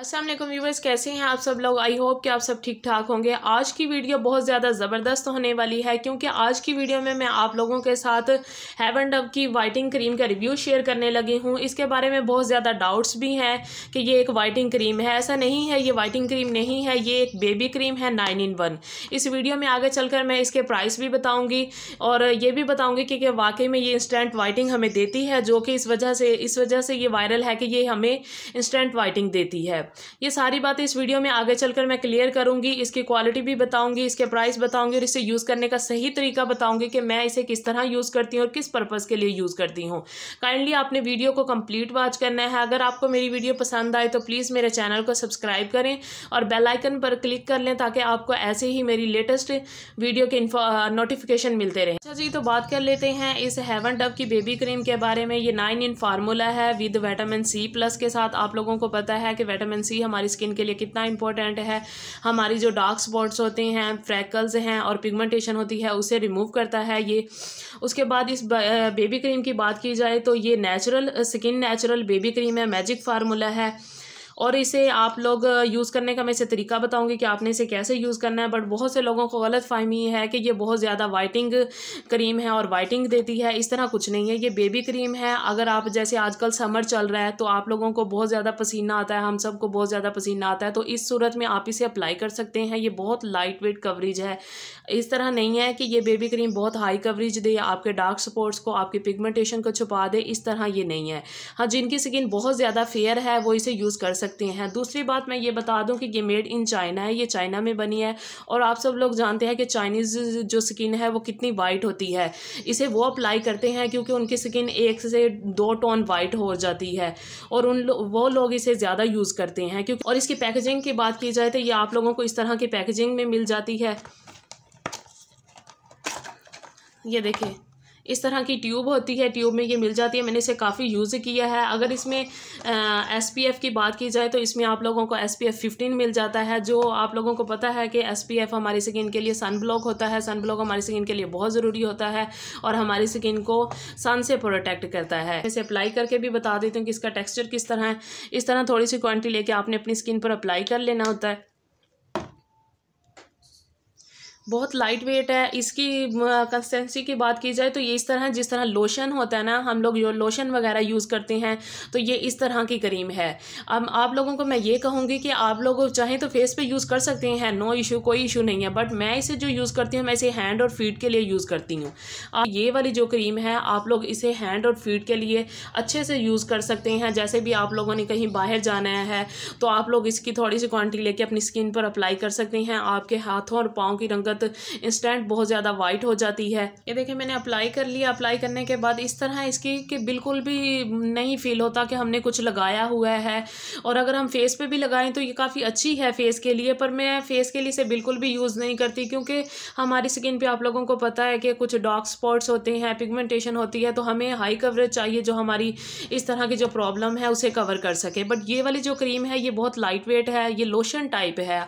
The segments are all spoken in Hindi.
असलम व्यूवर्स कैसे हैं आप सब लोग आई होप कि आप सब ठीक ठाक होंगे आज की वीडियो बहुत ज़्यादा ज़बरदस्त होने वाली है क्योंकि आज की वीडियो में मैं आप लोगों के साथ हैव एंड डब की वाइटिंग क्रीम का रिव्यू शेयर करने लगी हूँ इसके बारे में बहुत ज़्यादा डाउट्स भी हैं कि ये एक वाइटिंग क्रीम है ऐसा नहीं है ये वाइटिंग क्रीम नहीं है ये एक बेबी क्रीम है नाइन इन वन इस वीडियो में आगे चल कर मैं इसके प्राइस भी बताऊँगी और ये भी बताऊँगी कि वाकई में ये इंस्टेंट वाइटिंग हमें देती है जो कि इस वजह से इस वजह से ये वायरल है कि ये हमें इंस्टेंट वाइटिंग देती है ये सारी बातें इस वीडियो में आगे चलकर मैं क्लियर करूंगी इसकी क्वालिटी भी बताऊंगी इसके प्राइस बताऊंगी और इसे यूज़ करने का सही तरीका बताऊंगी कि मैं इसे किस तरह यूज़ करती हूँ और किस पर्पज़ के लिए यूज़ करती हूँ काइंडली आपने वीडियो को कम्प्लीट वॉच करना है अगर आपको मेरी वीडियो पसंद आए तो प्लीज़ मेरे चैनल को सब्सक्राइब करें और बेलाइकन पर क्लिक कर लें ताकि आपको ऐसे ही मेरी लेटेस्ट वीडियो के नोटिफिकेशन मिलते रहे अच्छा जी तो बात कर लेते हैं इस हेवन डब की बेबी क्रीम के बारे में ये नाइन इन फार्मूला है विद वैटामिन सी प्लस के साथ आप लोगों को पता है कि वैटामिन विटामिन सी हमारी स्किन के लिए कितना इंपॉर्टेंट है हमारी जो डार्क स्पॉट्स होते हैं फ्रैकल्स हैं और पिगमेंटेशन होती है उसे रिमूव करता है ये उसके बाद इस बेबी क्रीम की बात की जाए तो ये natural skin natural baby cream है मैजिक फार्मूला है और इसे आप लोग यूज़ करने का मैं इसे तरीका बताऊँगी कि आपने इसे कैसे यूज़ करना है बट बहुत से लोगों को गलत फहमी है कि ये बहुत ज़्यादा वाइटिंग क्रीम है और वाइटिंग देती है इस तरह कुछ नहीं है ये बेबी क्रीम है अगर आप जैसे आजकल समर चल रहा है तो आप लोगों को बहुत ज़्यादा पसीना आता है हम सबको बहुत ज़्यादा पसीना आता है तो इस सूरत में आप इसे अप्लाई कर सकते हैं ये बहुत लाइट वेट कवरेज है इस तरह नहीं है कि ये बेबी क्रीम बहुत हाई कवरेज दे आपके डार्क स्पॉट्स को आपके पिगमेंटेशन को छुपा दे इस तरह ये नहीं है हाँ जिनकी स्किन बहुत ज़्यादा फेयर है वो इसे यूज़ कर सकते सकते हैं दूसरी बात मैं ये बता दूं कि ये मेड इन चाइना है ये चाइना में बनी है और आप सब लोग जानते हैं कि चाइनीज़ जो स्किन है वो कितनी वाइट होती है इसे वो अप्लाई करते हैं क्योंकि उनकी स्किन एक से दो टोन वाइट हो जाती है और उन लो, वो लोग इसे ज़्यादा यूज़ करते हैं क्योंकि और इसकी पैकेजिंग की बात की जाए तो ये आप लोगों को इस तरह की पैकेजिंग में मिल जाती है ये देखिए इस तरह की ट्यूब होती है ट्यूब में ये मिल जाती है मैंने इसे काफ़ी यूज़ किया है अगर इसमें एस पी एफ़ की बात की जाए तो इसमें आप लोगों को एस पी एफ़ फिफ्टीन मिल जाता है जो आप लोगों को पता है कि एस पी एफ़ हमारी स्किन के लिए सन ब्लॉक होता है सन ब्लॉक हमारी स्किन के लिए बहुत ज़रूरी होता है और हमारी स्किन को सन से प्रोटेक्ट करता है इसे अप्लाई करके भी बता देती हूँ कि इसका टेक्स्चर किस तरह है इस तरह थोड़ी सी क्वान्टिटी लेके आपने अपनी स्किन पर अप्लाई कर लेना होता है बहुत लाइट वेट है इसकी कंसिस्टेंसी की बात की जाए तो ये इस तरह जिस तरह लोशन होता है ना हम लोग लोशन वगैरह यूज़ करते हैं तो ये इस तरह की क्रीम है अब आप लोगों को मैं ये कहूँगी कि आप लोग चाहें तो फेस पे यूज़ कर सकते हैं नो इशू कोई इशू नहीं है बट मैं इसे जो यूज़ करती हूँ मैं इसे हैंड और फीट के लिए यूज़ करती हूँ ये वाली जो क्रीम है आप लोग इसे हैंड और फीट के लिए अच्छे से यूज़ कर सकते हैं जैसे भी आप लोगों ने कहीं बाहर जाना है तो आप लोग इसकी थोड़ी सी क्वान्टिटी लेके अपनी स्किन पर अप्लाई कर सकते हैं आपके हाथों और पाँव की रंगत बाद इंस्टेंट बहुत ज़्यादा वाइट हो जाती है ये देखें मैंने अप्लाई कर लिया अप्लाई करने के बाद इस तरह इसकी कि बिल्कुल भी नहीं फील होता कि हमने कुछ लगाया हुआ है और अगर हम फेस पे भी लगाएं तो ये काफ़ी अच्छी है फेस के लिए पर मैं फेस के लिए इसे बिल्कुल भी यूज़ नहीं करती क्योंकि हमारी स्किन पर आप लोगों को पता है कि कुछ डार्क स्पॉट्स होते हैं पिगमेंटेशन होती है तो हमें हाई कवरेज चाहिए जो हमारी इस तरह की जो प्रॉब्लम है उसे कवर कर सके बट ये वाली जो क्रीम है ये बहुत लाइट वेट है ये लोशन टाइप है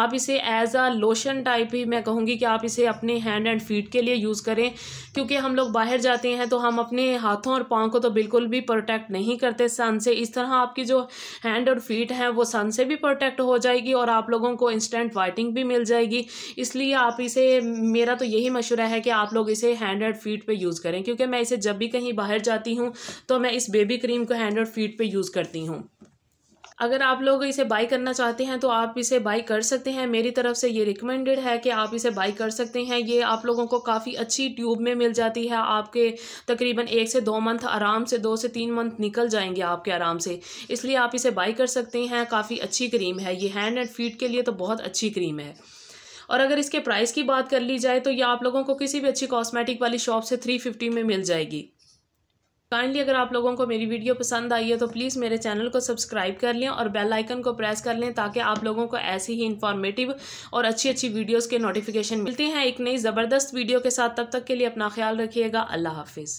आप इसे एज अ लोशन टाइप ही मैं कहूँ कहूँगी कि आप इसे अपने हैंड एंड फीट के लिए यूज़ करें क्योंकि हम लोग बाहर जाते हैं तो हम अपने हाथों और पाँव को तो बिल्कुल भी प्रोटेक्ट नहीं करते सन से इस तरह आपकी जो हैंड और फीट हैं वो सन से भी प्रोटेक्ट हो जाएगी और आप लोगों को इंस्टेंट वाइटिंग भी मिल जाएगी इसलिए आप इसे मेरा तो यही मशूरा है कि आप लोग इसे हैंड एंड फीट पर यूज़ करें क्योंकि मैं इसे जब भी कहीं बाहर जाती हूँ तो मैं इस बेबी क्रीम को हैंड एंड फीट पर यूज़ करती हूँ अगर आप लोग इसे बाई करना चाहते हैं तो आप इसे बाई कर सकते हैं मेरी तरफ से ये रिकमेंडेड है कि आप इसे बाई कर सकते हैं ये आप लोगों को काफ़ी अच्छी ट्यूब में मिल जाती है आपके तकरीबन एक से दो मंथ आराम से दो से तीन मंथ निकल जाएंगे आपके आराम से इसलिए आप इसे बाई कर सकते हैं काफ़ी अच्छी क्रीम है ये हैंड एंड फीट के लिए तो बहुत अच्छी क्रीम है और अगर इसके प्राइस की बात कर ली जाए तो ये आप लोगों को किसी भी अच्छी कॉस्मेटिक वाली शॉप से थ्री फिफ्टी में मिल जाएगी काइंडली अगर आप लोगों को मेरी वीडियो पसंद आई है तो प्लीज़ मेरे चैनल को सब्सक्राइब कर लें और बेल आइकन को प्रेस कर लें ताकि आप लोगों को ऐसी ही इन्फॉर्मेटिव और अच्छी अच्छी वीडियोज़ के नोटिफिकेशन मिलते हैं एक नई ज़बरदस्त वीडियो के साथ तब तक के लिए अपना ख्याल रखिएगा अल्लाह हाफिज़